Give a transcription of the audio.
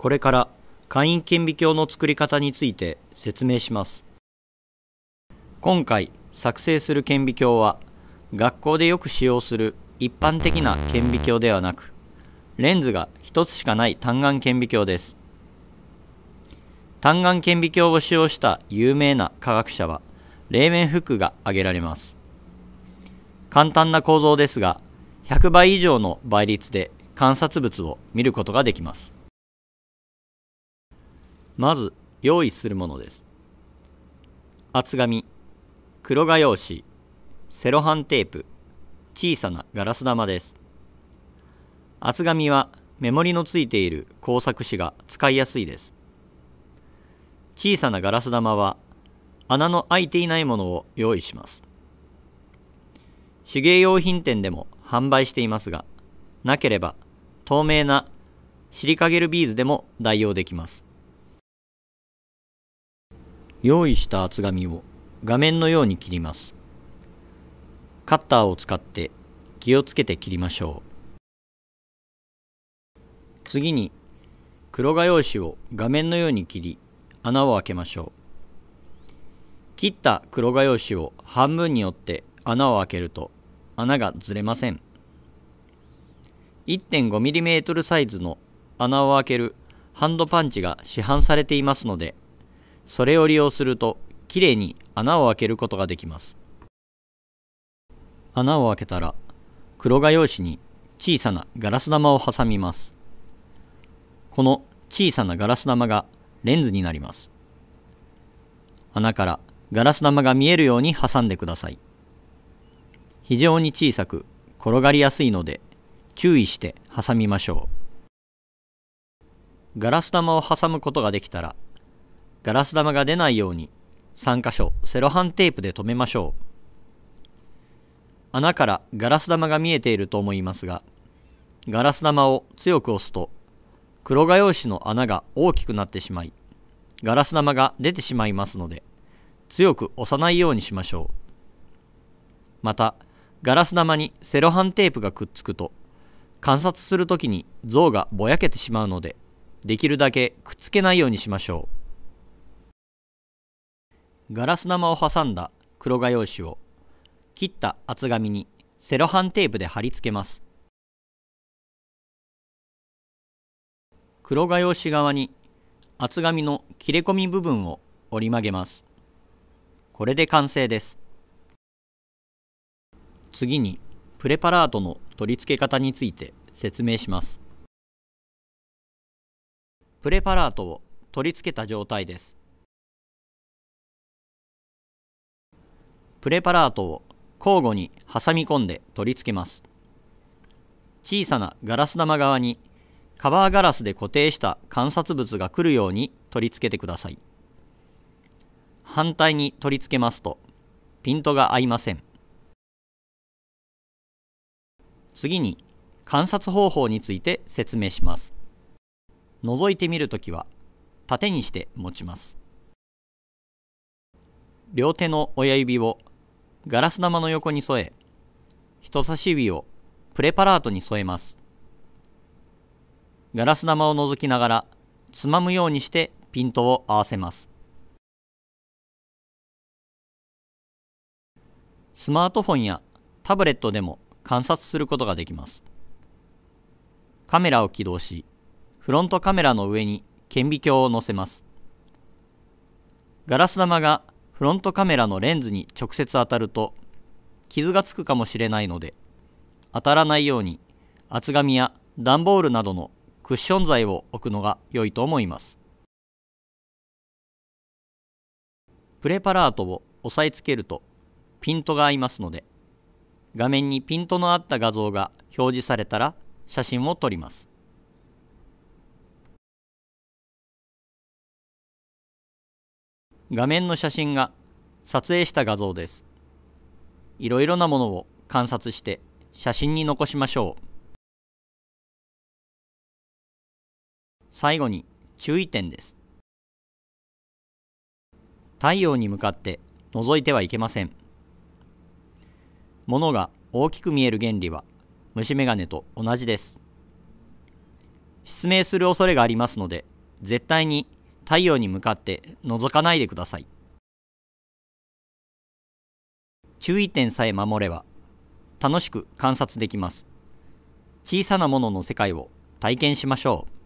これから会員顕微鏡の作り方について説明します今回作成する顕微鏡は学校でよく使用する一般的な顕微鏡ではなくレンズが1つしかない単眼顕微鏡です単眼顕微鏡を使用した有名な科学者は冷面フックが挙げられます簡単な構造ですが100倍以上の倍率で観察物を見ることができますまず用意するものです厚紙黒画用紙セロハンテープ小さなガラス玉です厚紙はメモリのついている工作紙が使いやすいです小さなガラス玉は穴の開いていないものを用意します手芸用品店でも販売していますがなければ透明なシリカゲルビーズでも代用できます用意した厚紙を画面のように切ります。カッターを使って気をつけて切りましょう。次に黒画用紙を画面のように切り穴を開けましょう。切った黒画用紙を半分に折って穴を開けると穴がずれません。1.5mm サイズの穴を開けるハンドパンチが市販されていますのでそれを利用するときれいに穴を開けることができます穴を開けたら黒画用紙に小さなガラス玉を挟みますこの小さなガラス玉がレンズになります穴からガラス玉が見えるように挟んでください非常に小さく転がりやすいので注意して挟みましょうガラス玉を挟むことができたらガラス玉が出ないように3箇所セロハンテープで留めましょう穴からガラス玉が見えていると思いますがガラス玉を強く押すと黒画用紙の穴が大きくなってしまいガラス玉が出てしまいますので強く押さないようにしましょうまたガラス玉にセロハンテープがくっつくと観察するときに像がぼやけてしまうのでできるだけくっつけないようにしましょうガラス玉を挟んだ黒画用紙を切った厚紙にセロハンテープで貼り付けます黒画用紙側に厚紙の切れ込み部分を折り曲げますこれで完成です次にプレパラートの取り付け方について説明しますプレパラートを取り付けた状態ですプレパラートを交互に挟み込んで取り付けます小さなガラス玉側にカバーガラスで固定した観察物が来るように取り付けてください反対に取り付けますとピントが合いません次に観察方法について説明します覗いてみるときは縦にして持ちます両手の親指をガラス玉の横に添え、人差し指をプレパラートに添えます。ガラス玉を覗きながら、つまむようにしてピントを合わせます。スマートフォンやタブレットでも観察することができます。カメラを起動し、フロントカメラの上に顕微鏡を載せます。ガラス玉がフロントカメラのレンズに直接当たると傷がつくかもしれないので当たらないように厚紙や段ボールなどのクッション材を置くのが良いと思いますプレパラートを押さえつけるとピントが合いますので画面にピントの合った画像が表示されたら写真を撮ります画面の写真が撮影した画像です。いろいろなものを観察して写真に残しましょう。最後に注意点です。太陽に向かって覗いてはいけません。物が大きく見える原理は虫眼鏡と同じです。失明する恐れがありますので、絶対に太陽に向かって覗かないでください。注意点さえ守れば、楽しく観察できます。小さなものの世界を体験しましょう。